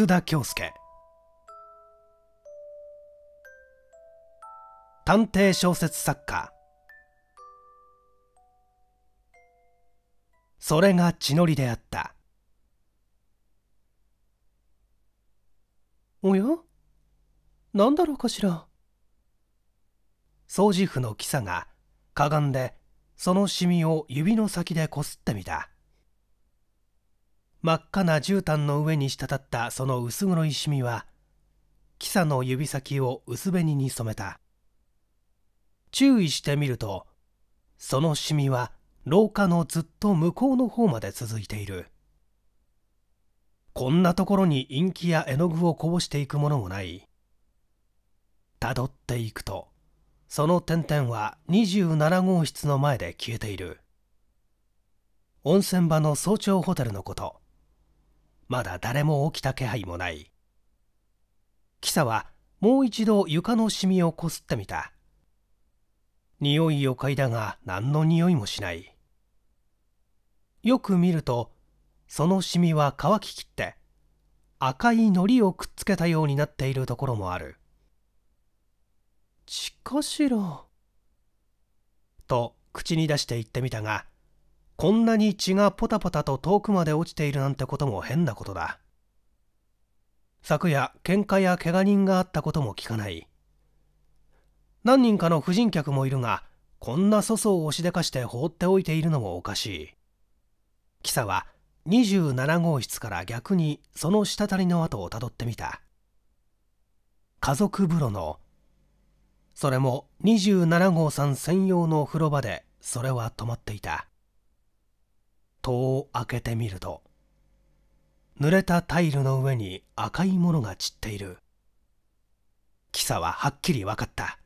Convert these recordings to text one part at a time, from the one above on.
楠田恭介探偵小説作家それが血のりであったおや何だろうかしら掃除婦のキサがかがんでそのシミを指の先でこすってみた真っ赤な絨毯の上に滴ったその薄黒いシミはキサの指先を薄紅に染めた注意してみるとそのシミは廊下のずっと向こうの方まで続いているこんなところにインキや絵の具をこぼしていくものもないたどっていくとその点々は27号室の前で消えている温泉場の早朝ホテルのことまだ誰も起きた気配もないキサはもう一度床のシミをこすってみた匂いを嗅いだが何の匂いもしないよく見るとそのシミは乾ききって赤い糊をくっつけたようになっているところもある「ちかしら」と口に出して言ってみたがこんなに血がポタポタと遠くまで落ちているなんてことも変なことだ昨夜喧嘩や怪我人があったことも聞かない何人かの婦人客もいるがこんな粗相をしでかして放っておいているのもおかしい記者は27号室から逆にその滴りの跡をたどってみた家族風呂のそれも27号さん専用の風呂場でそれは止まっていた戸を開けてみると濡れたタイルの上に赤いものが散っているキサははっきり分かった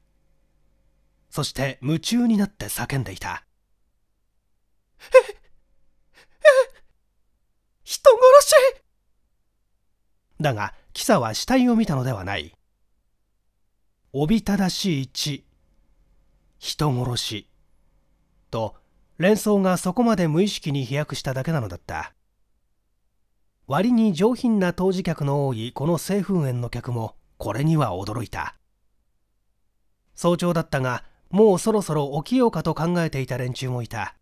そして夢中になって叫んでいた人殺しだがキサは死体を見たのではないおびただしい血人殺しと連想がそこまで無意識に飛躍しただけなのだった割に上品な当治客の多いこの清風園の客もこれには驚いた早朝だったがもうそろそろ起きようかと考えていた連中もいた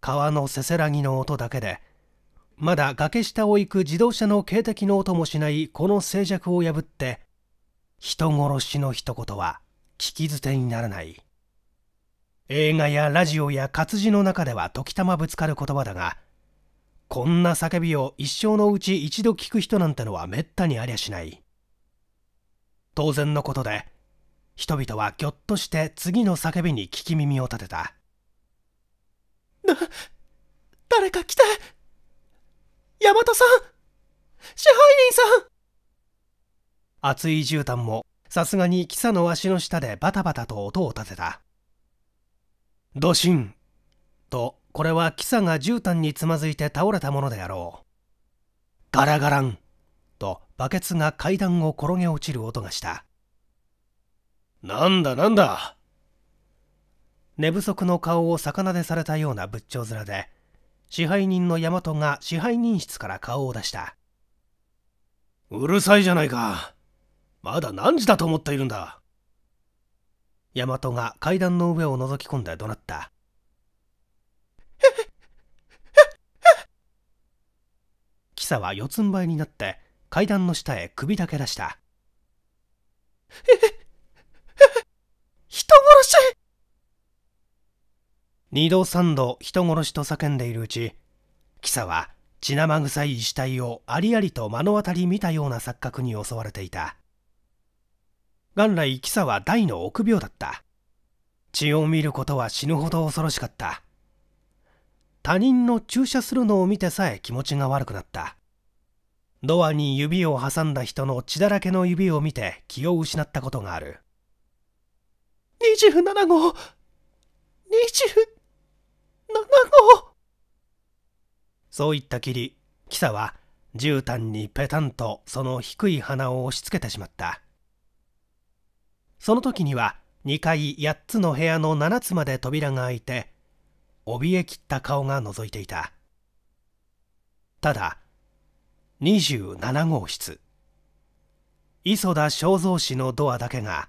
川のせせらぎの音だけでまだ崖下を行く自動車の警笛の音もしないこの静寂を破って人殺しの一言は聞き捨てにならない映画やラジオや活字の中では時たまぶつかる言葉だがこんな叫びを一生のうち一度聞く人なんてのはめったにありゃしない当然のことで人々はぎょっとして次の叫びに聞き耳を立てただ誰か来て大和さん支配人さん熱い絨毯もさすがに貴様の足の下でバタバタと音を立てたドシンとこれはキサが絨毯につまずいて倒れたものであろうガラガランとバケツが階段を転げ落ちる音がしたなんだなんだ寝不足の顔を逆なでされたような仏頂面で支配人の大和が支配人室から顔を出したうるさいじゃないかまだ何時だと思っているんだ大和が階段の上を覗き込んで怒鳴った。キサは四つん這いになって階段の下へ首だけ出した。人殺し二度三度人殺しと叫んでいるうち、キサは血生臭い死体をありありと目の当たり見たような錯覚に襲われていた。元来キサは大の臆病だった血を見ることは死ぬほど恐ろしかった他人の注射するのを見てさえ気持ちが悪くなったドアに指を挟んだ人の血だらけの指を見て気を失ったことがある27号27号そう言ったきりキサは絨毯にペタンとその低い鼻を押し付けてしまったその時には2階8つの部屋の7つまで扉が開いて怯えきった顔が覗いていたただ27号室磯田正蔵氏のドアだけが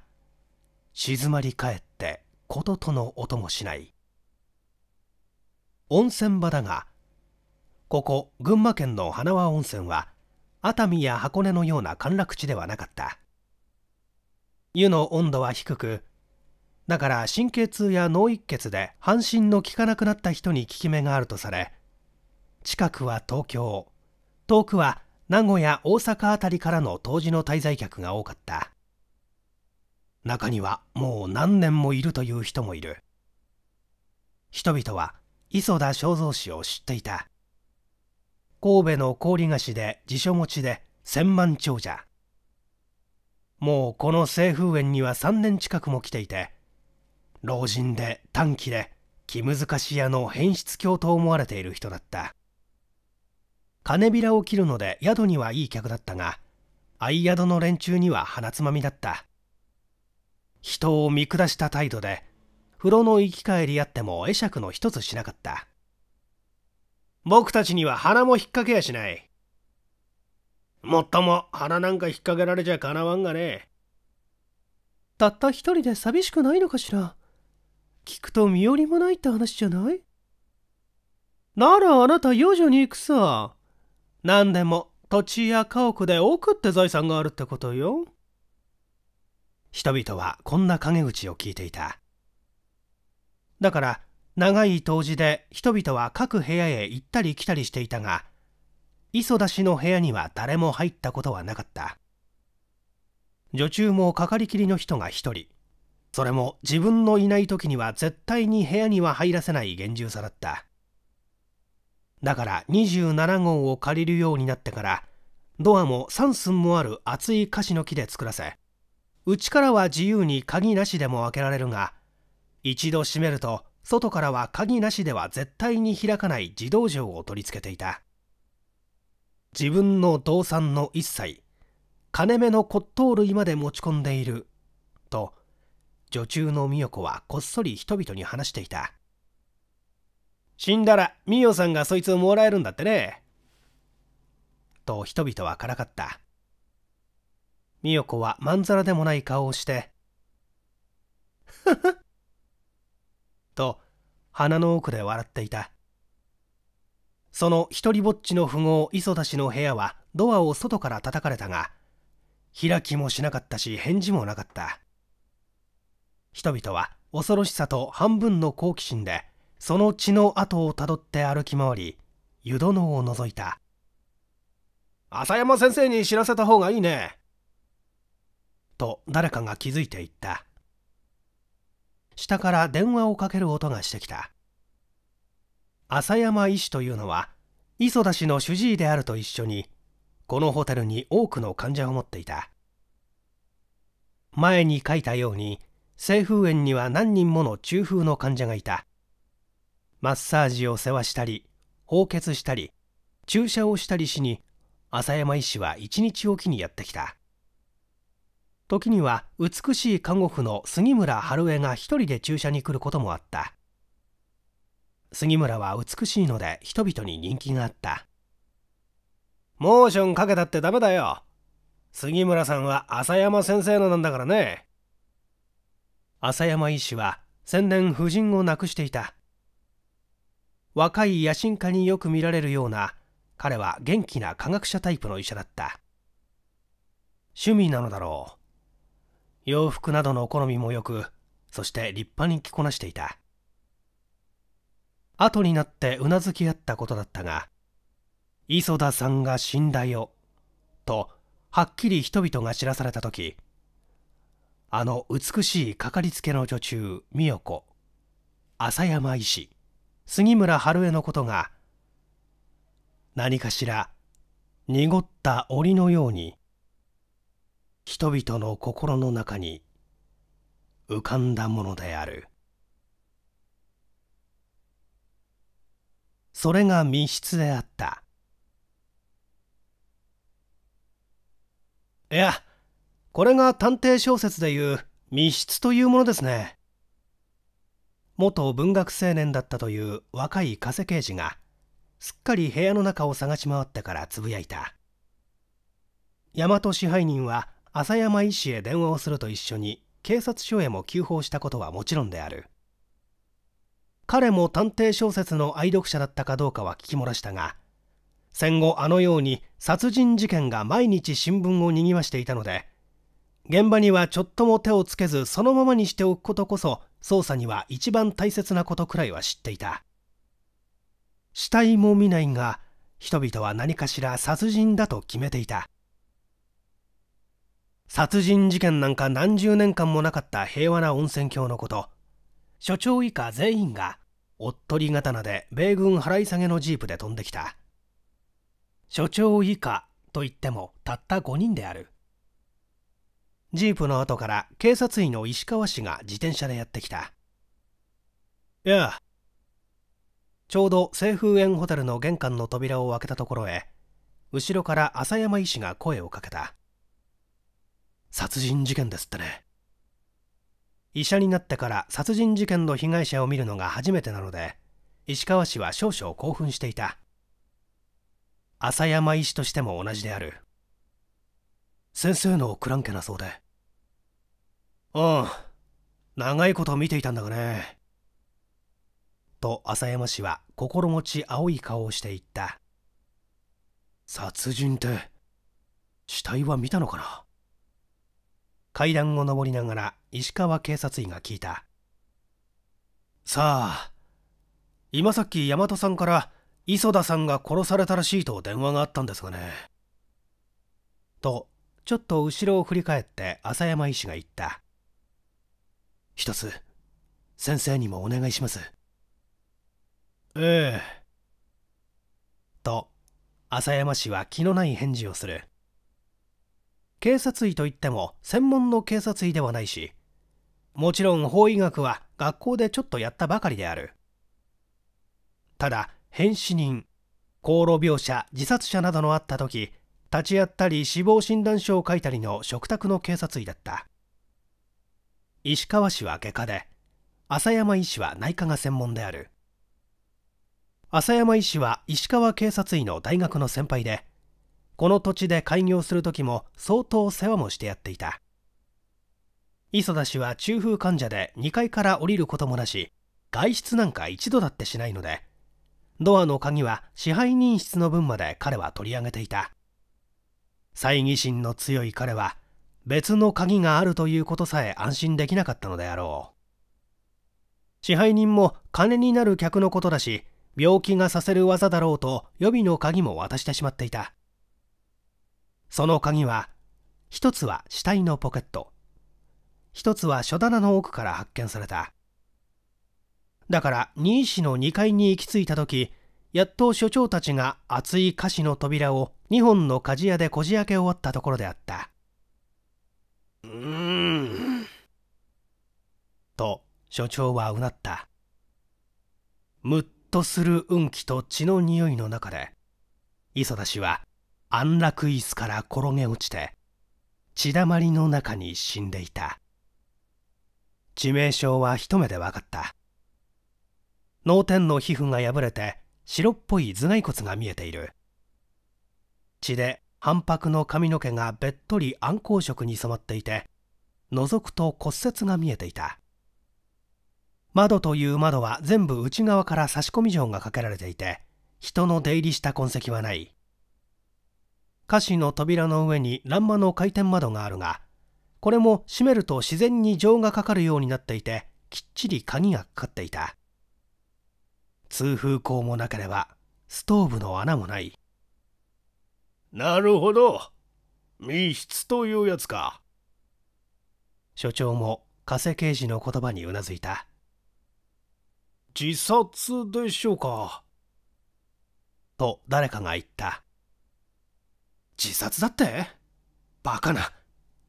静まり返ってこととの音もしない温泉場だがここ群馬県の花輪温泉は熱海や箱根のような陥落地ではなかった湯の温度は低くだから神経痛や脳一血で半身の効かなくなった人に効き目があるとされ近くは東京遠くは名古屋大阪辺りからの当時の滞在客が多かった中にはもう何年もいるという人もいる人々は磯田正蔵氏を知っていた神戸の氷菓子で辞書持ちで千万長者もうこの清風園には3年近くも来ていて老人で短期で気難し屋の変質狂と思われている人だった金びらを切るので宿にはいい客だったが相宿の連中には鼻つまみだった人を見下した態度で風呂の行き帰りあっても会釈の一つしなかった僕たちには鼻も引っ掛けやしないもっとも鼻なんか引っ掛けられちゃかなわんがねたった一人で寂しくないのかしら聞くと身寄りもないって話じゃないならあなた養女に行くさ何でも土地や家屋で奥って財産があるってことよ人々はこんな陰口を聞いていただから長い冬至で人々は各部屋へ行ったり来たりしていたが磯田氏の部屋には誰も入ったことはなかった女中もかかりきりの人が1人それも自分のいない時には絶対に部屋には入らせない厳重さだっただから27号を借りるようになってからドアも3寸もある厚い樫の木で作らせ内からは自由に鍵なしでも開けられるが一度閉めると外からは鍵なしでは絶対に開かない自動錠を取り付けていた自分の動産の一切金目の骨董類まで持ち込んでいると女中の美代子はこっそり人々に話していた死んだら美代さんがそいつをもらえるんだってねと人々はからかった美代子はまんざらでもない顔をして「ふふ」と鼻の奥で笑っていたその一りぼっちの富豪磯田氏の部屋はドアを外から叩かれたが開きもしなかったし返事もなかった人々は恐ろしさと半分の好奇心でその血の跡をたどって歩き回り湯殿を覗いた浅山先生に知らせた方がいいねと誰かが気づいていった下から電話をかける音がしてきた浅山医師というのは磯田氏の主治医であると一緒にこのホテルに多くの患者を持っていた前に書いたように清風園には何人もの中風の患者がいたマッサージを世話したり放血したり注射をしたりしに浅山医師は一日おきにやってきた時には美しい看護婦の杉村春江が一人で注射に来ることもあった杉村は美しいので人々に人気があったモーションかけたってダメだよ杉村さんは浅山先生のなんだからね浅山医師は先年夫人を亡くしていた若い野心家によく見られるような彼は元気な科学者タイプの医者だった趣味なのだろう洋服などのお好みもよくそして立派に着こなしていた後になってうなずき合ったことだったが磯田さんが死んだよとはっきり人々が知らされた時あの美しいかかりつけの女中美代子浅山医師杉村春江のことが何かしら濁った檻のように人々の心の中に浮かんだものである。それが密室であったいやこれが探偵小説でいう密室というものですね元文学青年だったという若い加瀬刑事がすっかり部屋の中を探し回ってからつぶやいた大和支配人は浅山医師へ電話をすると一緒に警察署へも急報したことはもちろんである彼も探偵小説の愛読者だったかどうかは聞き漏らしたが戦後あのように殺人事件が毎日新聞を賑わしていたので現場にはちょっとも手をつけずそのままにしておくことこそ捜査には一番大切なことくらいは知っていた死体も見ないが人々は何かしら殺人だと決めていた殺人事件なんか何十年間もなかった平和な温泉郷のこと所長以下全員がおっとり刀で米軍払い下げのジープで飛んできた所長以下と言ってもたった5人であるジープの後から警察医の石川氏が自転車でやってきたやあちょうど清風園ホテルの玄関の扉を開けたところへ後ろから浅山医師が声をかけた殺人事件ですってね医者になってから殺人事件の被害者を見るのが初めてなので石川氏は少々興奮していた浅山医師としても同じである先生のクランケなそうでうん長いこと見ていたんだがねと浅山氏は心持ち青い顔をしていった殺人って死体は見たのかな階段を上りながら石川警察医が聞いたさあ今さっき大和さんから磯田さんが殺されたらしいと電話があったんですがねとちょっと後ろを振り返って浅山医師が言った一つ先生にもお願いしますええと浅山氏は気のない返事をする警察医といっても専門の警察医ではないしもちろん法医学は学校でちょっとやったばかりであるただ変死人航路描写自殺者などのあった時立ち会ったり死亡診断書を書いたりの嘱託の警察医だった石川氏は外科で浅山医師は内科が専門である浅山医師は石川警察医の大学の先輩でこの土地で開業する時も相当世話もしてやっていた磯田氏は中風患者で2階から降りることもなし外出なんか一度だってしないのでドアの鍵は支配人室の分まで彼は取り上げていた猜疑心の強い彼は別の鍵があるということさえ安心できなかったのであろう支配人も金になる客のことだし病気がさせる技だろうと予備の鍵も渡してしまっていたその鍵は一つは死体のポケット一つは書棚の奥から発見されただから任意の2階に行き着いた時やっと所長たちが厚い菓子の扉を2本の鍛冶屋でこじ開け終わったところであったうーんと所長はうなったむっとする運気と血の匂いの中で磯田氏は安楽椅子から転げ落ちて血だまりの中に死んでいた致命傷は一目で分かった脳天の皮膚が破れて白っぽい頭蓋骨が見えている血で反白の髪の毛がべっとり暗光色に染まっていて覗くと骨折が見えていた窓という窓は全部内側から差し込み錠がかけられていて人の出入りした痕跡はない歌詞の扉の上に欄間の回転窓があるがこれも閉めると自然に錠がかかるようになっていてきっちり鍵がかかっていた通風口もなければストーブの穴もないなるほど密室というやつか所長も加瀬刑事の言葉にうなずいた自殺でしょうかと誰かが言った自殺だってバカな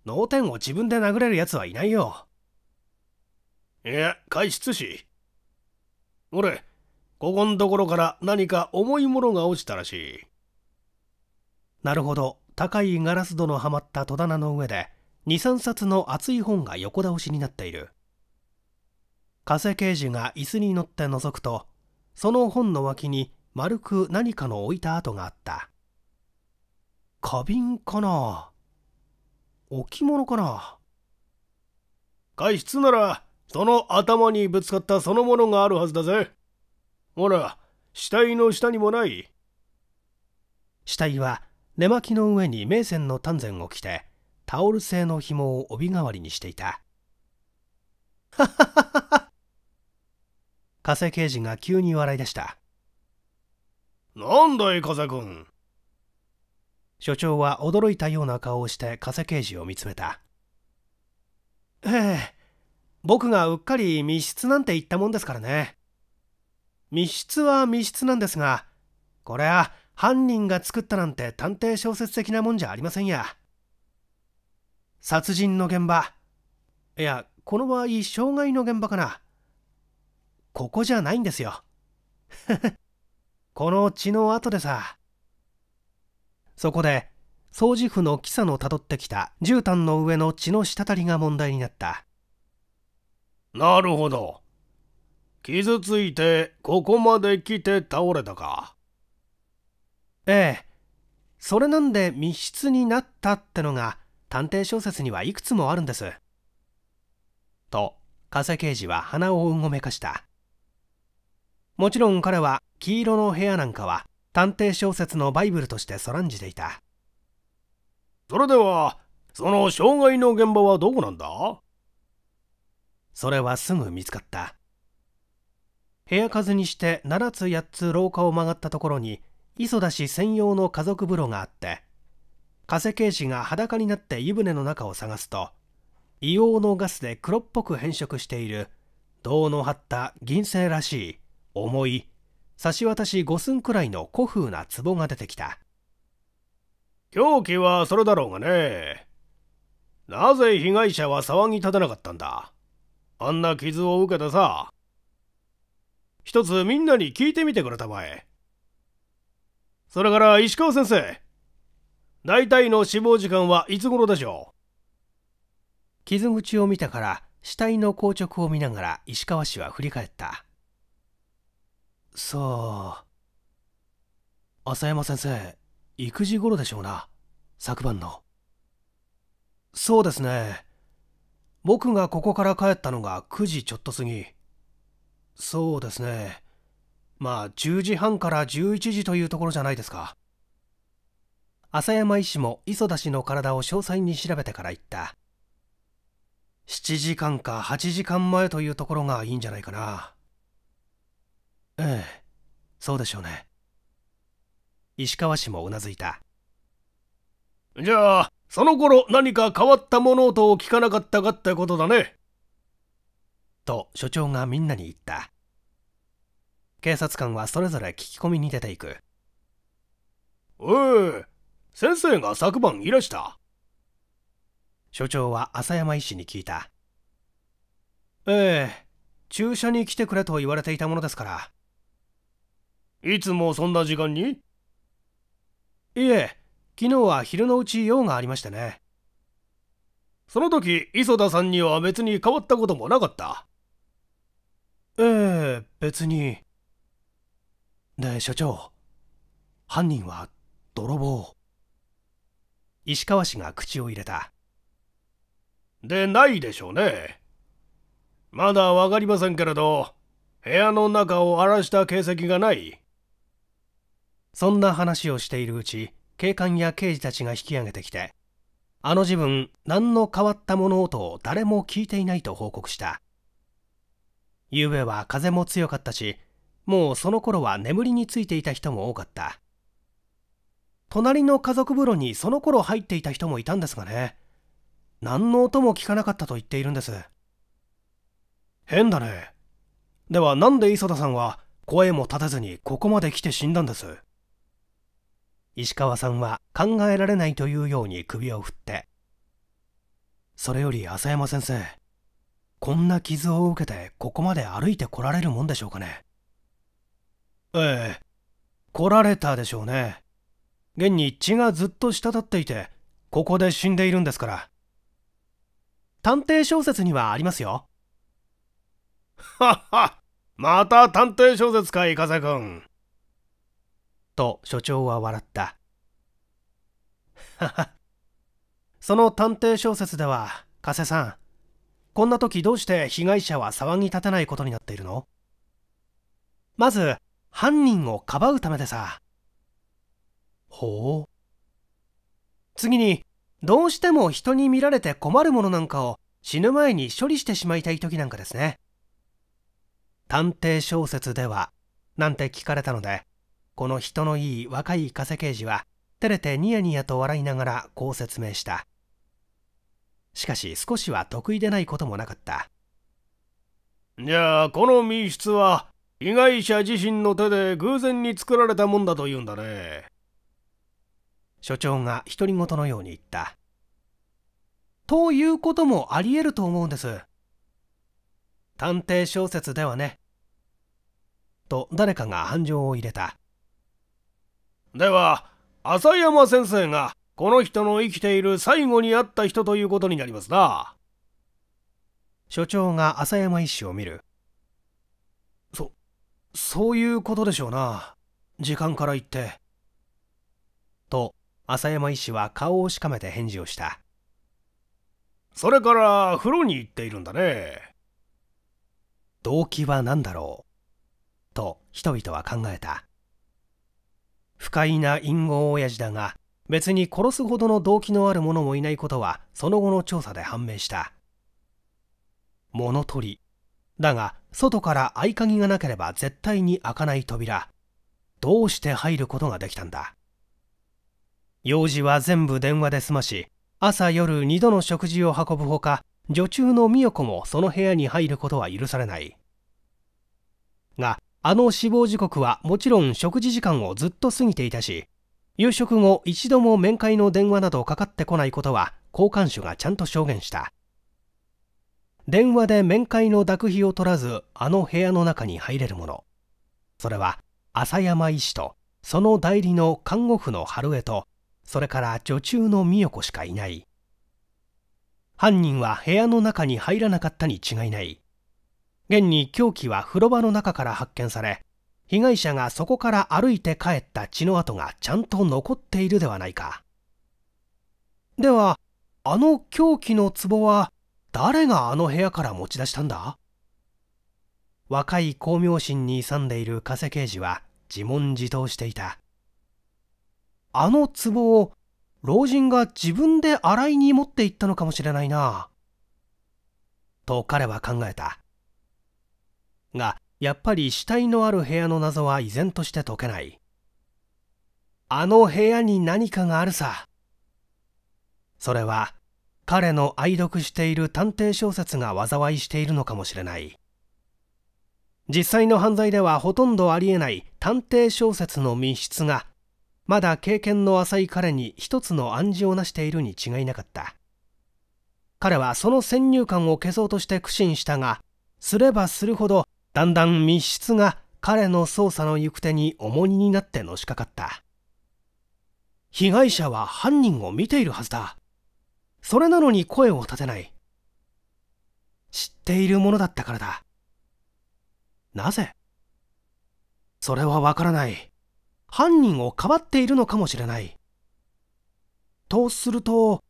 脳天を自分で殴れる奴はいないよいや解室し俺ここんところから何か重いものが落ちたらしいなるほど高いガラス戸のはまった戸棚の上で23冊の厚い本が横倒しになっている加瀬刑事が椅子に乗って覗くとその本の脇に丸く何かの置いた跡があった花瓶かな置物かな外出ならその頭にぶつかったそのものがあるはずだぜほら死体の下にもない死体は寝巻きの上に名船の丹前を着てタオル製の紐を帯代わりにしていたはははは加瀬刑事が急に笑い出したなんだい加瀬君所長は驚いたような顔をして加瀬刑事を見つめた。ええ、僕がうっかり密室なんて言ったもんですからね。密室は密室なんですが、これは犯人が作ったなんて探偵小説的なもんじゃありませんや。殺人の現場。いや、この場合、傷害の現場かな。ここじゃないんですよ。この血の跡でさ。そこで掃除婦の記者のたどってきた絨毯の上の血の滴りが問題になったなるほど傷ついてここまで来て倒れたかええそれなんで密室になったってのが探偵小説にはいくつもあるんですと加瀬刑事は鼻をうごめかしたもちろん彼は黄色の部屋なんかは探偵小説のバイブルとしてそらんじていたそれではその障害の現場はどこなんだそれはすぐ見つかった部屋数にして7つ8つ廊下を曲がったところに磯田氏専用の家族風呂があって加瀬刑事が裸になって湯船の中を探すと硫黄のガスで黒っぽく変色している銅の張った銀製らしい重い差し渡し5寸くらいの古風な壺が出てきた凶器はそれだろうがねなぜ被害者は騒ぎ立てなかったんだあんな傷を受けてさ一つみんなに聞いてみてくれたまえそれから石川先生大体の死亡時間はいつ頃でしょう傷口を見たから死体の硬直を見ながら石川氏は振り返ったさあ浅山先生育児頃でしょうな昨晩のそうですね僕がここから帰ったのが9時ちょっと過ぎそうですねまあ10時半から11時というところじゃないですか浅山医師も磯田氏の体を詳細に調べてから言った7時間か8時間前というところがいいんじゃないかなええそうでしょうね石川氏もうなずいたじゃあその頃何か変わった物音を聞かなかったかってことだねと所長がみんなに言った警察官はそれぞれ聞き込みに出ていくおい先生が昨晩いらした所長は浅山医師に聞いたええ注射に来てくれと言われていたものですからいつもそんな時間にいえ、昨日は昼のうち用がありましたね。その時、磯田さんには別に変わったこともなかった。ええ別に。で、所長、犯人は泥棒。石川氏が口を入れた。でないでしょうね。まだわかりませんけれど、部屋の中を荒らした形跡がない。そんな話をしているうち警官や刑事たちが引き上げてきてあの自分何の変わった物音を誰も聞いていないと報告したゆうべは風も強かったしもうその頃は眠りについていた人も多かった隣の家族風呂にその頃入っていた人もいたんですがね何の音も聞かなかったと言っているんです変だねでは何で磯田さんは声も立てずにここまで来て死んだんです石川さんは考えられないというように首を振ってそれより浅山先生こんな傷を受けてここまで歩いて来られるもんでしょうかねええ来られたでしょうね現に血がずっと滴っていてここで死んでいるんですから探偵小説にはありますよはっはまた探偵小説かイカくんと所長は笑った。はは。その探偵小説では、加瀬さん、こんな時どうして被害者は騒ぎ立てないことになっているのまず、犯人をかばうためでさ。ほう。次に、どうしても人に見られて困るものなんかを死ぬ前に処理してしまいたい時なんかですね。探偵小説では、なんて聞かれたので、この人のいい若い加瀬刑事は照れてニヤニヤと笑いながらこう説明したしかし少しは得意でないこともなかったじゃあこの密室は被害者自身の手で偶然に作られたもんだと言うんだね所長が独り言のように言ったということもありえると思うんです探偵小説ではねと誰かが繁盛を入れたでは浅山先生がこの人の生きている最後に会った人ということになりますな所長が浅山医師を見るそそういうことでしょうな時間から言ってと浅山医師は顔をしかめて返事をしたそれから風呂に行っているんだね動機は何だろうと人々は考えた不快な隠語親父だが別に殺すほどの動機のある者もいないことはその後の調査で判明した物取りだが外から合鍵がなければ絶対に開かない扉どうして入ることができたんだ用事は全部電話で済まし朝夜2度の食事を運ぶほか女中の美代子もその部屋に入ることは許されないがあの死亡時刻はもちろん食事時間をずっと過ぎていたし夕食後一度も面会の電話などかかってこないことは交換手がちゃんと証言した電話で面会の濁費を取らずあの部屋の中に入れるものそれは浅山医師とその代理の看護婦の春江とそれから女中の美代子しかいない犯人は部屋の中に入らなかったに違いない現に凶器は風呂場の中から発見され被害者がそこから歩いて帰った血の跡がちゃんと残っているではないかではあの凶器の壺は誰があの部屋から持ち出したんだ若い光明心に勇んでいる加瀬刑事は自問自答していたあの壺を老人が自分で洗いに持って行ったのかもしれないなと彼は考えたがやっぱり死体のある部屋の謎は依然として解けないあの部屋に何かがあるさそれは彼の愛読している探偵小説が災いしているのかもしれない実際の犯罪ではほとんどありえない探偵小説の密室がまだ経験の浅い彼に一つの暗示をなしているに違いなかった彼はその先入観を消そうとして苦心したがすればするほどだんだん密室が彼の捜査の行く手に重荷になってのしかかった被害者は犯人を見ているはずだそれなのに声を立てない知っているものだったからだなぜそれはわからない犯人をかばっているのかもしれないとすると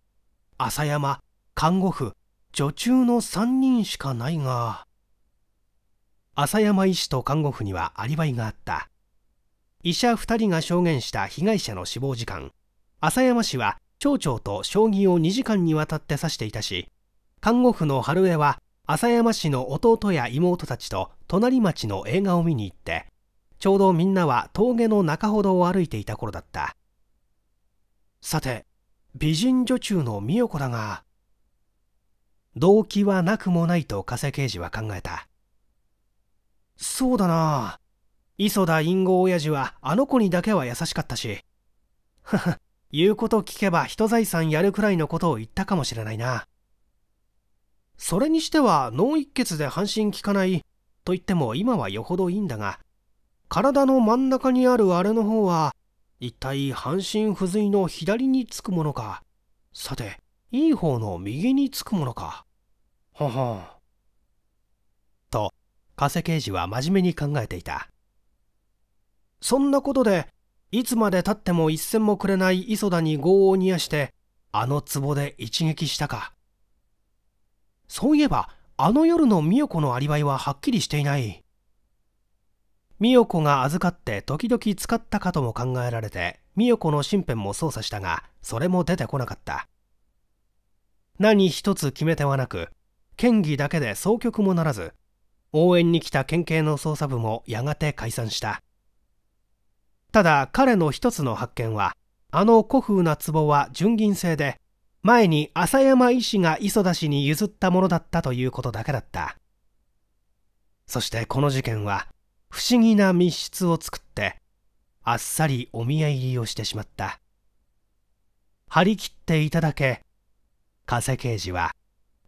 浅山看護婦女中の3人しかないが浅山医師と看護婦にはアリバイがあった医者2人が証言した被害者の死亡時間浅山氏は町長と将棋を2時間にわたって指していたし看護婦の春江は浅山氏の弟や妹たちと隣町の映画を見に行ってちょうどみんなは峠の中ほどを歩いていた頃だったさて美人女中の美代子だが動機はなくもないと加瀬刑事は考えたそうだな磯田隠語親父はあの子にだけは優しかったし。言うこと聞けば人財産やるくらいのことを言ったかもしれないな。それにしては脳一血で半身効かないと言っても今はよほどいいんだが、体の真ん中にあるあれの方は、一体半身不随の左につくものか、さて、いい方の右につくものか。ははん。と、加瀬刑事は真面目に考えていたそんなことでいつまでたっても一銭もくれない磯田に業を煮やしてあの壺で一撃したかそういえばあの夜の美代子のアリバイははっきりしていない美代子が預かって時々使ったかとも考えられて美代子の身辺も捜査したがそれも出てこなかった何一つ決め手はなく嫌疑だけで総局もならず応援に来た県警の捜査部もやがて解散したただ彼の一つの発見はあの古風な壺は純銀製で前に浅山医師が磯田氏に譲ったものだったということだけだったそしてこの事件は不思議な密室を作ってあっさりお見合い入りをしてしまった張り切っていただけ加瀬刑事は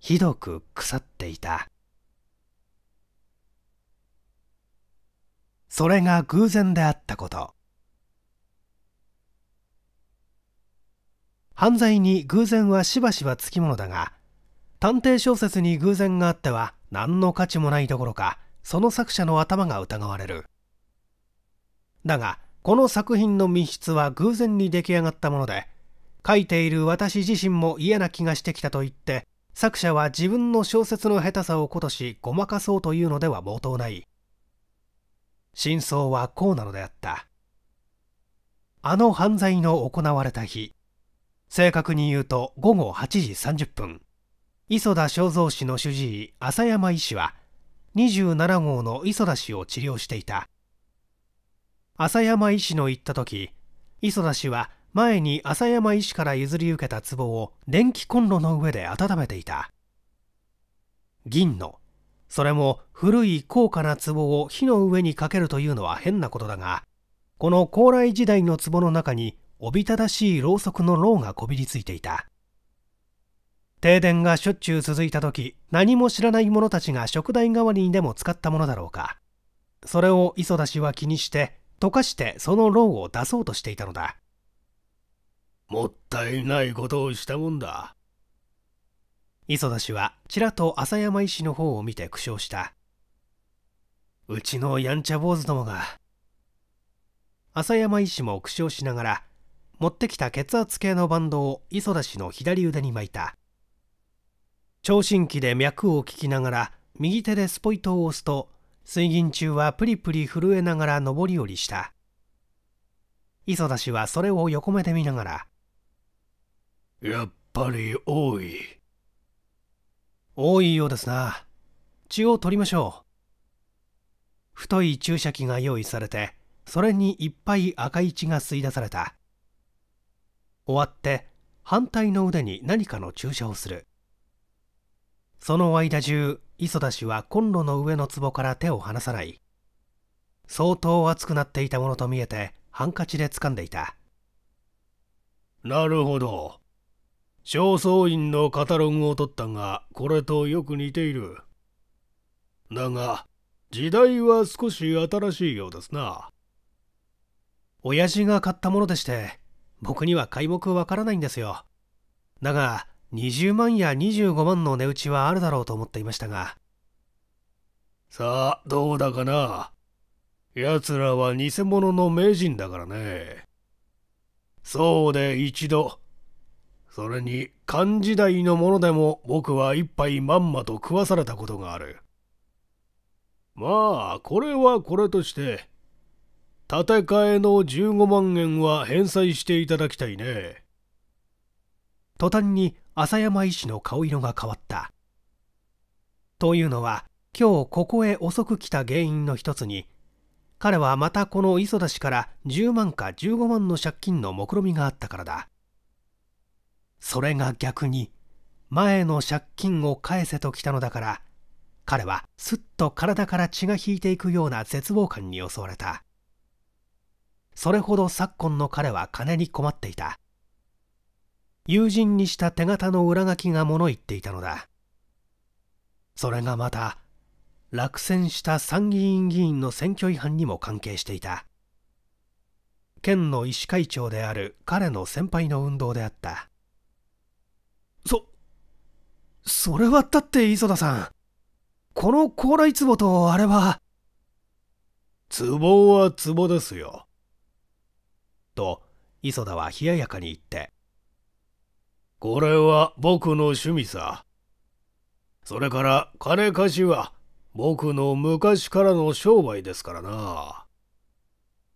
ひどく腐っていたそれが偶然であったこと犯罪に偶然はしばしばつきものだが探偵小説に偶然があっては何の価値もないどころかその作者の頭が疑われるだがこの作品の密室は偶然に出来上がったもので書いている私自身も嫌な気がしてきたと言って作者は自分の小説の下手さをことしごまかそうというのでは妄頭ない真相はこうなのであったあの犯罪の行われた日正確に言うと午後8時30分磯田正蔵氏の主治医浅山医師は27号の磯田氏を治療していた浅山医師の言った時磯田氏は前に浅山医師から譲り受けた壺を電気コンロの上で温めていた銀のそれも古い高価な壺を火の上にかけるというのは変なことだがこの高麗時代の壺の中におびただしいろうそくの牢がこびりついていた停電がしょっちゅう続いた時何も知らない者たちが食代代わりにでも使ったものだろうかそれを磯田氏は気にして溶かしてその牢を出そうとしていたのだもったいないことをしたもんだ磯田氏はちらと浅山医師の方を見て苦笑したうちのやんちゃ坊主どもが浅山医師も苦笑しながら持ってきた血圧計のバンドを磯田氏の左腕に巻いた聴診器で脈を聞きながら右手でスポイトを押すと水銀中はプリプリ震えながら上り下りした磯田氏はそれを横目で見ながら「やっぱり多い」多いようですな血を取りましょう太い注射器が用意されてそれにいっぱい赤い血が吸い出された終わって反対の腕に何かの注射をするその間中磯田氏はコンロの上の壺から手を離さない相当熱くなっていたものと見えてハンカチで掴んでいたなるほど正倉院のカタログを取ったがこれとよく似ているだが時代は少し新しいようですな親父が買ったものでして僕には皆目わからないんですよだが20万や25万の値打ちはあるだろうと思っていましたがさあどうだかな奴らは偽物の名人だからねそうで一度それに漢時代のものでも僕は一杯まんまと食わされたことがあるまあこれはこれとして建て替えの15万円は返済していただきたいね途端に浅山医師の顔色が変わったというのは今日ここへ遅く来た原因の一つに彼はまたこの磯田氏から10万か15万の借金の目論見みがあったからだそれが逆に前の借金を返せときたのだから彼はすっと体から血が引いていくような絶望感に襲われたそれほど昨今の彼は金に困っていた友人にした手形の裏書きが物言っていたのだそれがまた落選した参議院議員の選挙違反にも関係していた県の医師会長である彼の先輩の運動であったそ、それはだって磯田さん。この高麗壺とあれは。壺は壺ですよ。と、磯田は冷ややかに言って。これは僕の趣味さ。それから金貸しは僕の昔からの商売ですからな。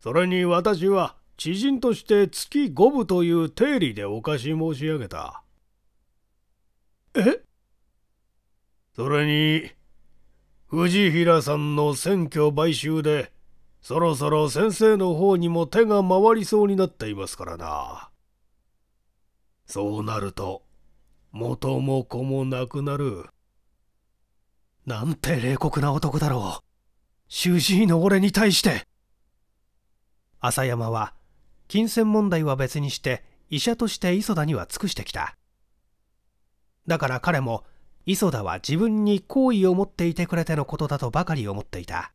それに私は知人として月五分という定理でお貸し申し上げた。えそれに藤平さんの選挙買収でそろそろ先生の方にも手が回りそうになっていますからなそうなると元も子もなくなるなんて冷酷な男だろう主治医の俺に対して浅山は金銭問題は別にして医者として磯田には尽くしてきただから彼も磯田は自分に好意を持っていてくれてのことだとばかり思っていた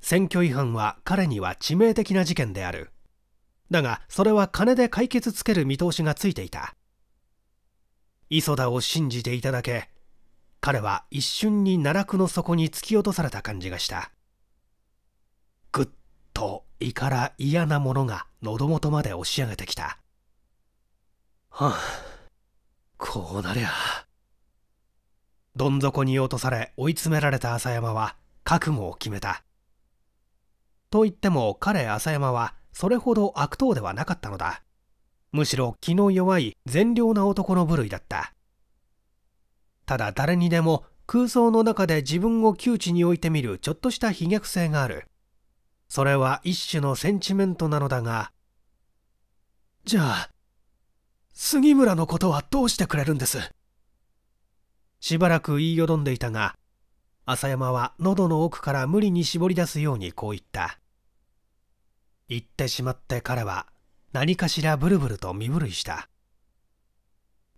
選挙違反は彼には致命的な事件であるだがそれは金で解決つける見通しがついていた磯田を信じていただけ彼は一瞬に奈落の底に突き落とされた感じがしたぐっと胃から嫌なものが喉元まで押し上げてきたはあこうなりゃどん底に落とされ追い詰められた浅山は覚悟を決めたと言っても彼浅山はそれほど悪党ではなかったのだむしろ気の弱い善良な男の部類だったただ誰にでも空想の中で自分を窮地に置いてみるちょっとした飛躍性があるそれは一種のセンチメントなのだがじゃあ杉村のことはどうしてくれるんですしばらく言いよどんでいたが浅山は喉の奥から無理に絞り出すようにこう言った言ってしまって彼は何かしらブルブルと身震いした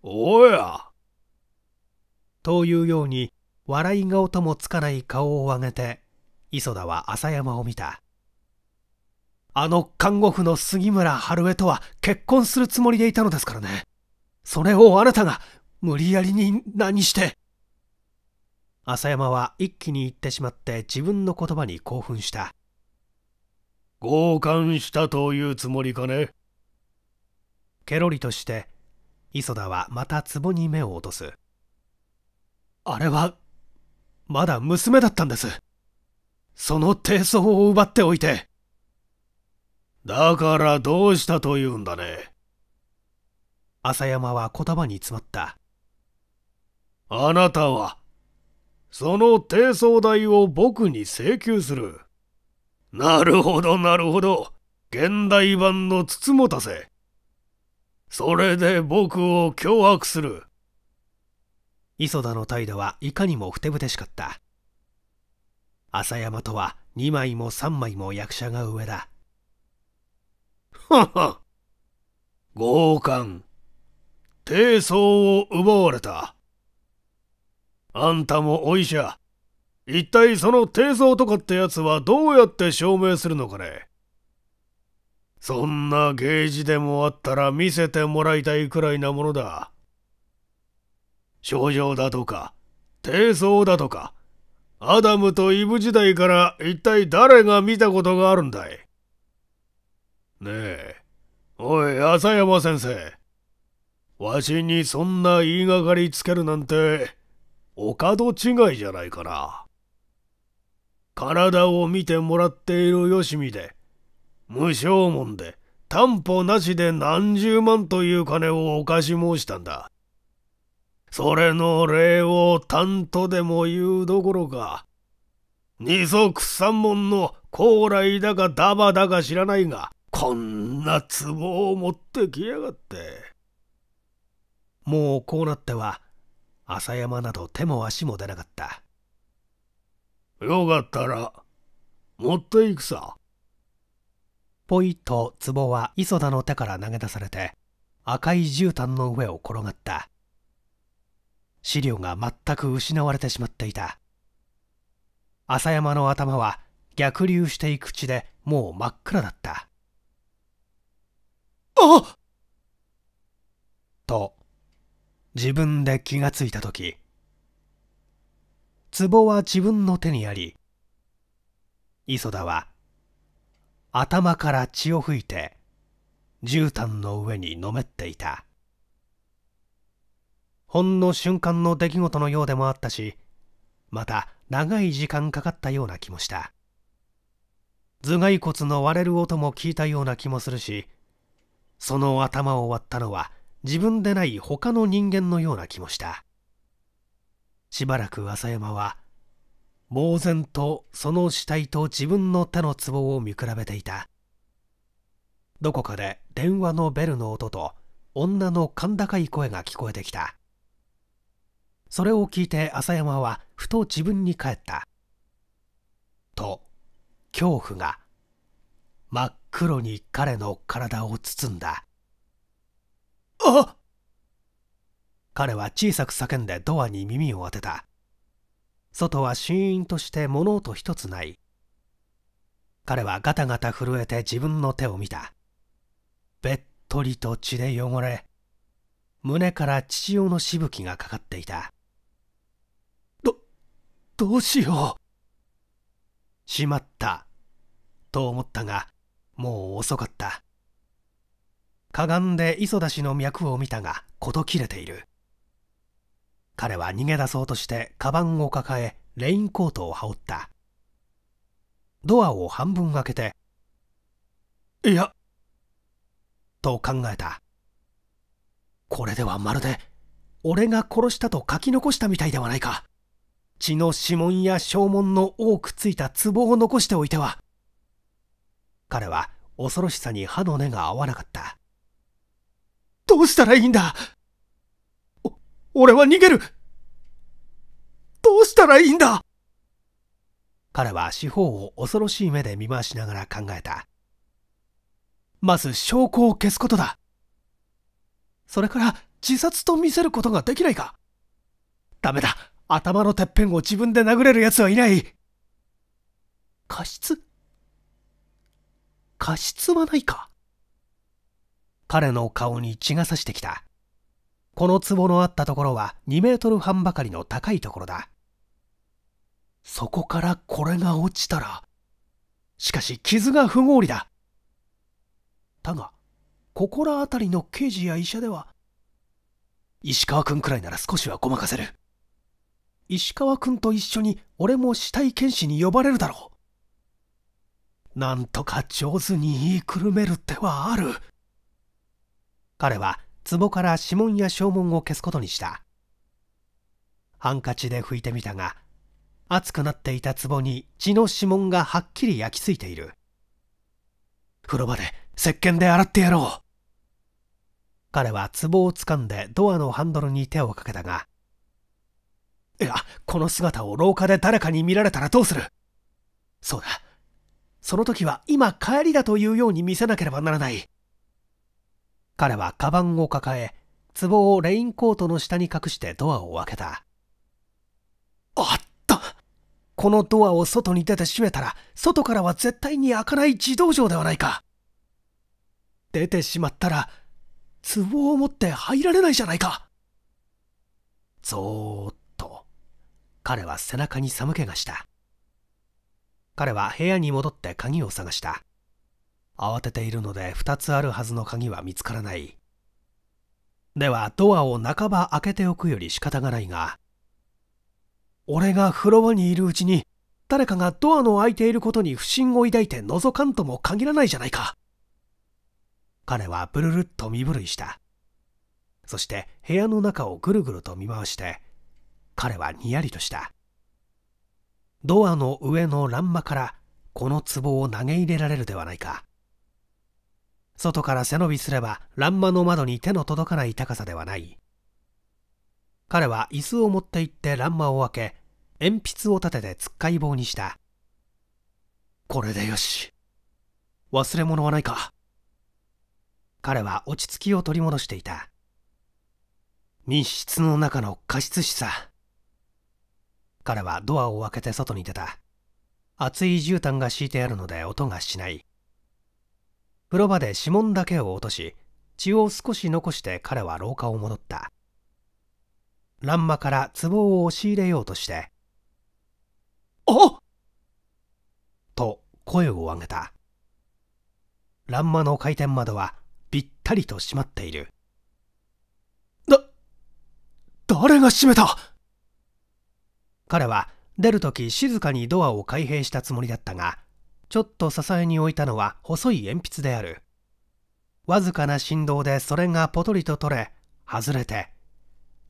おやというように笑い顔ともつかない顔を上げて磯田は浅山を見たあの看護婦の杉村春江とは結婚するつもりでいたのですからね。それをあなたが無理やりに何して。浅山は一気に言ってしまって自分の言葉に興奮した。強姦したというつもりかねケロリとして磯田はまた壺に目を落とす。あれは、まだ娘だったんです。その低層を奪っておいて。だからどうしたというんだね朝山は言葉に詰まったあなたはその低層代を僕に請求するなるほどなるほど現代版の筒持たせそれで僕を脅迫する磯田の態度はいかにもふてぶてしかった朝山とは2枚も3枚も役者が上だ 強姦。低層を奪われた。あんたもお医者。一体その低層とかってやつはどうやって証明するのかねそんなゲージでもあったら見せてもらいたいくらいなものだ。症状だとか、低層だとか、アダムとイブ時代から一体誰が見たことがあるんだいねえ、おい、朝山先生。わしにそんな言いがかりつけるなんて、お門違いじゃないかな。体を見てもらっているよしみで、無償門で、担保なしで何十万という金をお貸し申したんだ。それの礼を担とでも言うどころか、二足三門の高麗だかダバだか知らないが、こんな壺を持ってきやがって。もうこうなっては、朝山など手も足も出なかった。よかったら、持っていくさ。ぽいと壺は磯田の手から投げ出されて、赤い絨毯の上を転がった。資料が全く失われてしまっていた。朝山の頭は逆流していく血でもう真っ暗だった。あと、自分で気がついたとき、壺は自分の手にあり、磯田は頭から血を吹いて絨毯の上にのめっていた。ほんの瞬間の出来事のようでもあったし、また長い時間かかったような気もした。頭蓋骨の割れる音も聞いたような気もするし、その頭を割ったのは自分でない他の人間のような気もしたしばらく浅山は呆然とその死体と自分の手のツボを見比べていたどこかで電話のベルの音と女の甲高い声が聞こえてきたそれを聞いて浅山はふと自分に返ったと恐怖が真っ黒に彼の体を包んだあ彼は小さく叫んでドアに耳を当てた外はシーンとして物音一つない彼はガタガタ震えて自分の手を見たべっとりと血で汚れ胸から父親のしぶきがかかっていたどどうしようしまったと思ったがもう遅かったかがんで磯田氏の脈を見たが事切れている彼は逃げ出そうとしてカバンを抱えレインコートを羽織ったドアを半分開けて「いや」と考えたこれではまるで俺が殺したと書き残したみたいではないか血の指紋や掌紋の多くついた壺を残しておいては彼は恐ろしさに歯の根が合わなかった。どうしたらいいんだお、俺は逃げるどうしたらいいんだ彼は四方を恐ろしい目で見回しながら考えた。まず証拠を消すことだ。それから自殺と見せることができないか。ダメだ。頭のてっぺんを自分で殴れる奴はいない。過失過失はないか彼の顔に血が差してきた。この壺のあったところは2メートル半ばかりの高いところだ。そこからこれが落ちたら、しかし傷が不合理だ。だが、ここら辺りの刑事や医者では、石川君くらいなら少しはごまかせる。石川君と一緒に俺も死体検視に呼ばれるだろう。なんとか上手に言いくるめる手はある彼は壺から指紋や消紋を消すことにしたハンカチで拭いてみたが熱くなっていた壺に血の指紋がはっきり焼き付いている風呂場で石鹸で洗ってやろう彼は壺を掴んでドアのハンドルに手をかけたがいやこの姿を廊下で誰かに見られたらどうするそうだその時は今帰りだというように見せなければならない。彼はカバンを抱え、壺をレインコートの下に隠してドアを開けた。あったこのドアを外に出て閉めたら、外からは絶対に開かない自動場ではないか。出てしまったら、壺を持って入られないじゃないか。ぞーっと、彼は背中に寒気がした。彼は部屋に戻って鍵を探した慌てているので2つあるはずの鍵は見つからないではドアを半ば開けておくより仕方がないが俺が風呂場にいるうちに誰かがドアの開いていることに不審を抱いて覗かんとも限らないじゃないか彼はブルルッと身震いしたそして部屋の中をぐるぐると見回して彼はにやりとしたドアの上の欄間からこの壺を投げ入れられるではないか外から背伸びすれば欄間の窓に手の届かない高さではない彼は椅子を持って行って欄間を開け鉛筆を立ててつっかい棒にしたこれでよし忘れ物はないか彼は落ち着きを取り戻していた密室の中の過失しさ彼はドアを開けて外に出た。厚い絨毯が敷いてあるので音がしない。風呂場で指紋だけを落とし、血を少し残して彼は廊下を戻った。欄間から壺を押し入れようとして、あと声を上げた。欄間の回転窓はぴったりと閉まっている。だ、誰が閉めた彼は出るとき静かにドアを開閉したつもりだったがちょっと支えに置いたのは細い鉛筆であるわずかな振動でそれがポトリと取れ外れて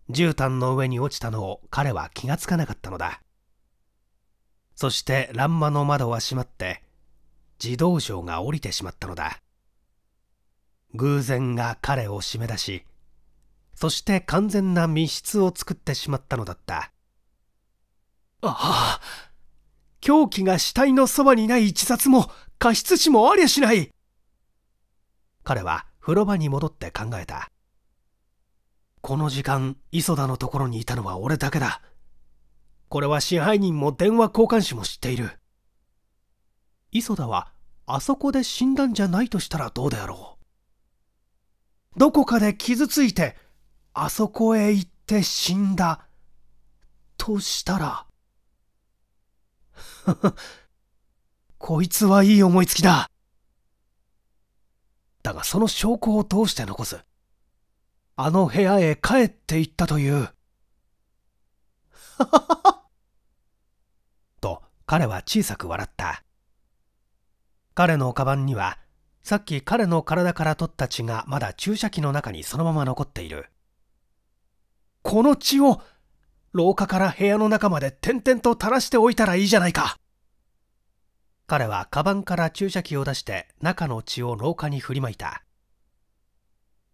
絨毯の上に落ちたのを彼は気がつかなかったのだそして欄間の窓は閉まって自動車が降りてしまったのだ偶然が彼を締め出しそして完全な密室を作ってしまったのだったああ、凶器が死体のそばにない自殺も過失死もありゃしない彼は風呂場に戻って考えた。この時間、磯田のところにいたのは俺だけだ。これは支配人も電話交換手も知っている。磯田は、あそこで死んだんじゃないとしたらどうであろう。どこかで傷ついて、あそこへ行って死んだ、としたら。こいつはいい思いつきだ。だがその証拠をどうして残すあの部屋へ帰って行ったという。と彼は小さく笑った。彼のカバンにはさっき彼の体から取った血がまだ注射器の中にそのまま残っている。この血を廊下から部屋の中まで点々と垂らしておいたらいいじゃないか。彼はカバンから注射器を出して中の血を廊下に振りまいた。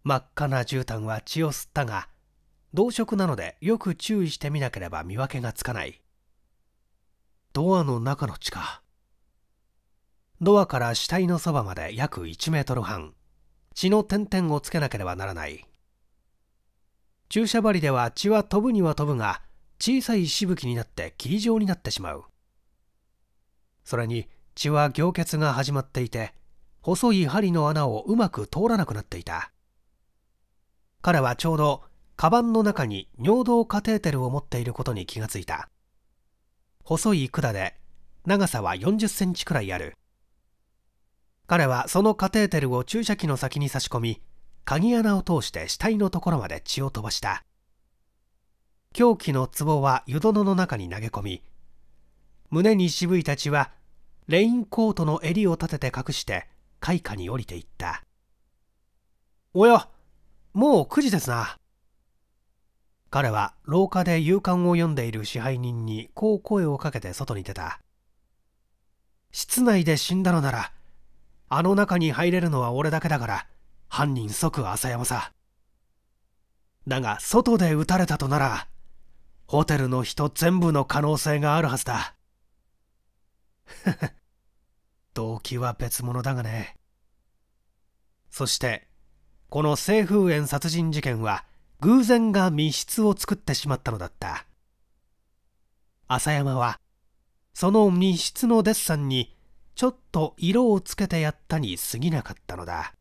真っ赤な絨毯は血を吸ったが、同色なのでよく注意してみなければ見分けがつかない。ドアの中の血か。ドアから死体のそばまで約1メートル半、血の点々をつけなければならない。注射針では血は飛ぶには飛ぶが、小さいしぶきになって霧状になってしまうそれに血は凝結が始まっていて細い針の穴をうまく通らなくなっていた彼はちょうどカバンの中に尿道カテーテルを持っていることに気がついた細い管で長さは40センチくらいある彼はそのカテーテルを注射器の先に差し込み鍵穴を通して死体のところまで血を飛ばした狂気の壺は湯殿の中に投げ込み胸に渋いたちはレインコートの襟を立てて隠して開花に降りていったおやもう9時ですな彼は廊下で勇敢を読んでいる支配人にこう声をかけて外に出た室内で死んだのならあの中に入れるのは俺だけだから犯人即浅山さだが外で撃たれたとならホテルの人全部の可能性があるはずだ。動機は別物だがね。そして、この清風園殺人事件は偶然が密室を作ってしまったのだった。浅山は、その密室のデッサンにちょっと色をつけてやったに過ぎなかったのだ。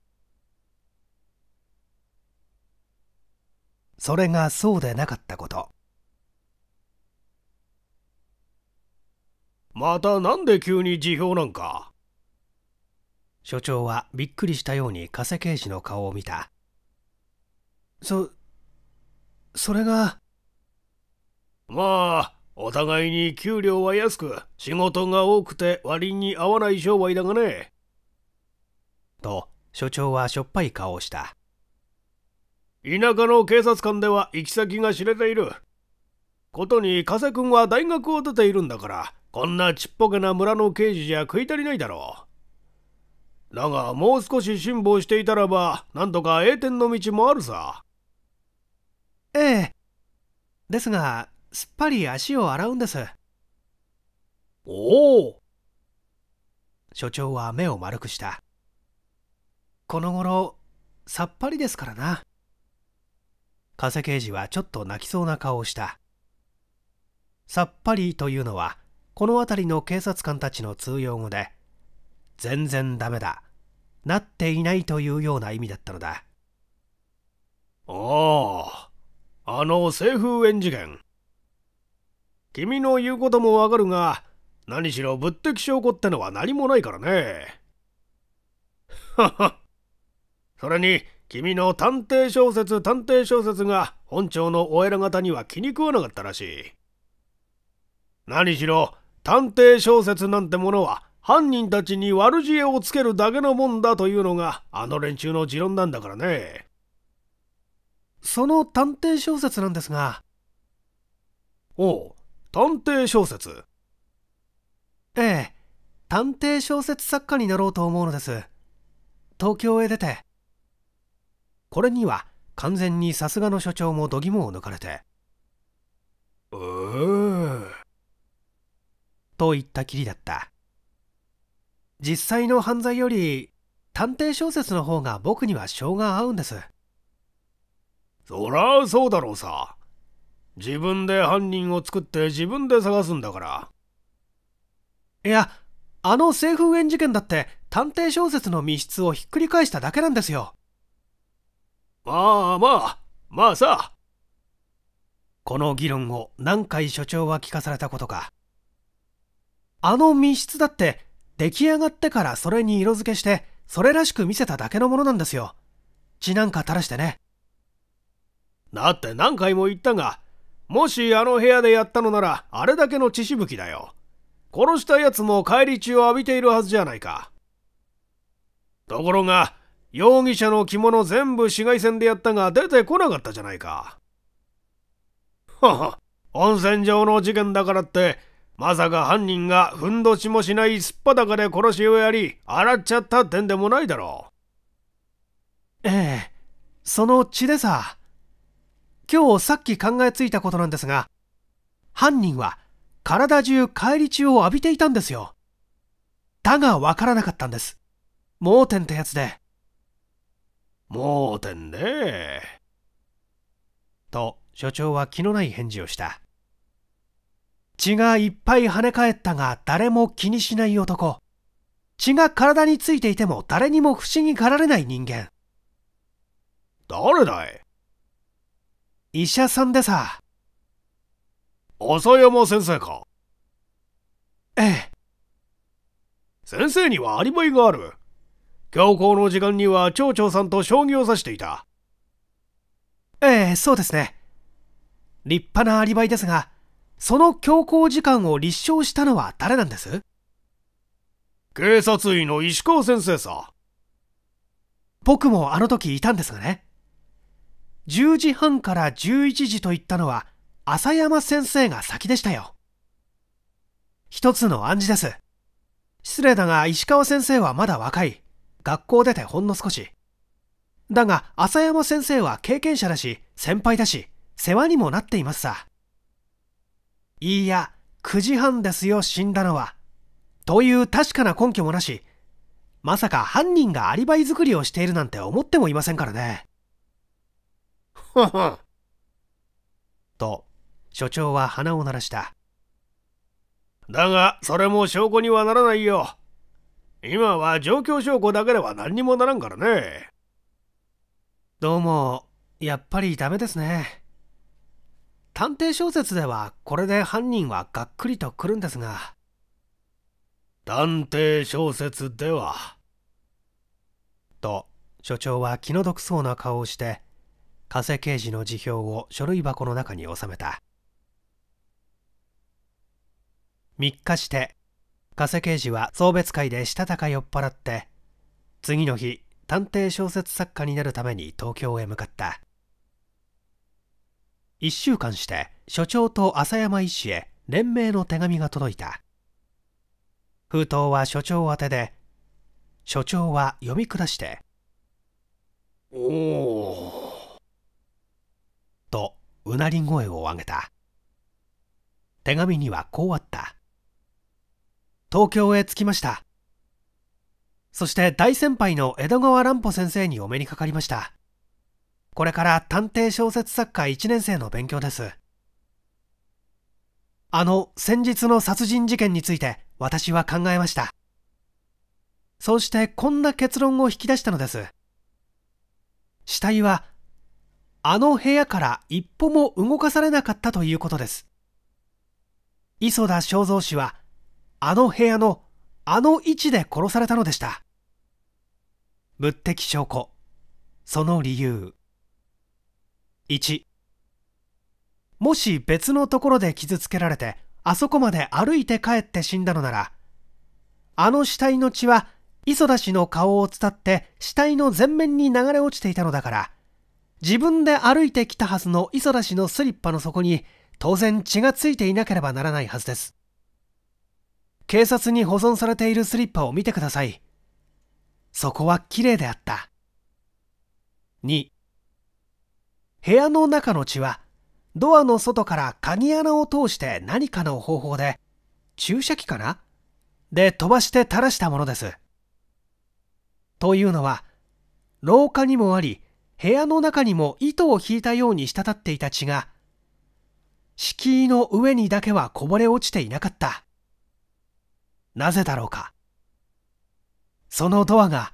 それがそうでなかったこと。またなんで急に辞表なんか所長はびっくりしたように加瀬刑事の顔を見たそそれがまあお互いに給料は安く仕事が多くて割に合わない商売だがねと所長はしょっぱい顔をした田舎の警察官では行き先が知れていることに加瀬君は大学を出ているんだからこんなちっぽけな村の刑事じゃ食い足りないだろう。だがもう少し辛抱していたらば、なんとか栄転の道もあるさ。ええ。ですが、すっぱり足を洗うんです。おお所長は目を丸くした。この頃、さっぱりですからな。加瀬刑事はちょっと泣きそうな顔をした。さっぱりというのは、この辺りの警察官たちの通用語で、全然ダメだ。なっていないというような意味だったのだ。ああ、あの清風園事件。君の言うこともわかるが、何しろ物的証拠ってのは何もないからね。はは。それに、君の探偵小説探偵小説が本庁のお偉方には気に食わなかったらしい。何しろ、探偵小説なんてものは犯人たちに悪知恵をつけるだけのもんだというのがあの連中の持論なんだからねその探偵小説なんですがおう探偵小説ええ探偵小説作家になろうと思うのです東京へ出てこれには完全にさすがの所長も度肝を抜かれてと言ったきりだった実際の犯罪より探偵小説の方が僕には性が合うんですそらそうだろうさ自分で犯人を作って自分で探すんだからいやあの性風炎事件だって探偵小説の密室をひっくり返しただけなんですよまあまあまあさこの議論を何回所長は聞かされたことかあの密室だって出来上がってからそれに色付けしてそれらしく見せただけのものなんですよ血なんか垂らしてねだって何回も言ったがもしあの部屋でやったのならあれだけの血しぶきだよ殺した奴も帰り血を浴びているはずじゃないかところが容疑者の着物全部紫外線でやったが出てこなかったじゃないかはは温泉場の事件だからってまさか犯人がふんどしもしないすっぱだかで殺しをやり、洗っちゃったってんでもないだろう。ええ、その血でさ、今日さっき考えついたことなんですが、犯人は体中帰り血を浴びていたんですよ。だがわからなかったんです。盲点ってやつで。盲点ねと、所長は気のない返事をした。血がいっぱい跳ね返ったが誰も気にしない男。血が体についていても誰にも不思議かられない人間。誰だい医者さんでさ。浅山先生か。ええ。先生にはアリバイがある。教皇の時間には町長さんと将棋を指していた。ええ、そうですね。立派なアリバイですが、その強行時間を立証したのは誰なんです警察医の石川先生さ。僕もあの時いたんですがね。10時半から11時と言ったのは浅山先生が先でしたよ。一つの暗示です。失礼だが石川先生はまだ若い。学校出てほんの少し。だが、浅山先生は経験者だし、先輩だし、世話にもなっていますさ。いいや、9時半ですよ、死んだのは。という確かな根拠もなし、まさか犯人がアリバイ作りをしているなんて思ってもいませんからね。はは。と、所長は鼻を鳴らした。だが、それも証拠にはならないよ。今は状況証拠だけでは何にもならんからね。どうも、やっぱりダメですね。探偵小説ではこれで犯人はがっくりとくるんですが探偵小説ではと所長は気の毒そうな顔をして加瀬刑事の辞表を書類箱の中に収めた3日して加瀬刑事は送別会でしたたか酔っ払って次の日探偵小説作家になるために東京へ向かった1週間して所長と浅山医師へ連名の手紙が届いた封筒は所長宛てで所長は読み下して「おお」とうなり声を上げた手紙にはこうあった「東京へ着きました」そして大先輩の江戸川乱歩先生にお目にかかりましたこれから探偵小説作家1年生の勉強です。あの先日の殺人事件について私は考えました。そうしてこんな結論を引き出したのです。死体はあの部屋から一歩も動かされなかったということです。磯田正蔵氏はあの部屋のあの位置で殺されたのでした。物的証拠、その理由。1もし別のところで傷つけられてあそこまで歩いて帰って死んだのならあの死体の血は磯田氏の顔を伝って死体の前面に流れ落ちていたのだから自分で歩いてきたはずの磯田氏のスリッパの底に当然血がついていなければならないはずです警察に保存されているスリッパを見てくださいそこは綺麗であった2部屋の中の血はドアの外から鍵穴を通して何かの方法で注射器かなで飛ばして垂らしたものです。というのは廊下にもあり部屋の中にも糸を引いたように滴っていた血が敷居の上にだけはこぼれ落ちていなかったなぜだろうかそのドアが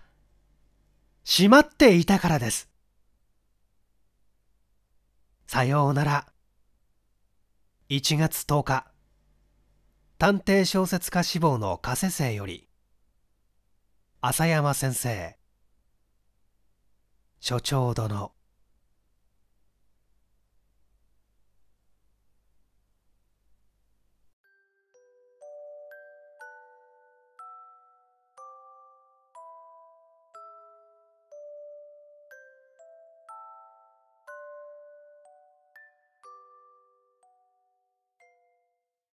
閉まっていたからですさようなら1月10日探偵小説家志望の加瀬生より浅山先生所長殿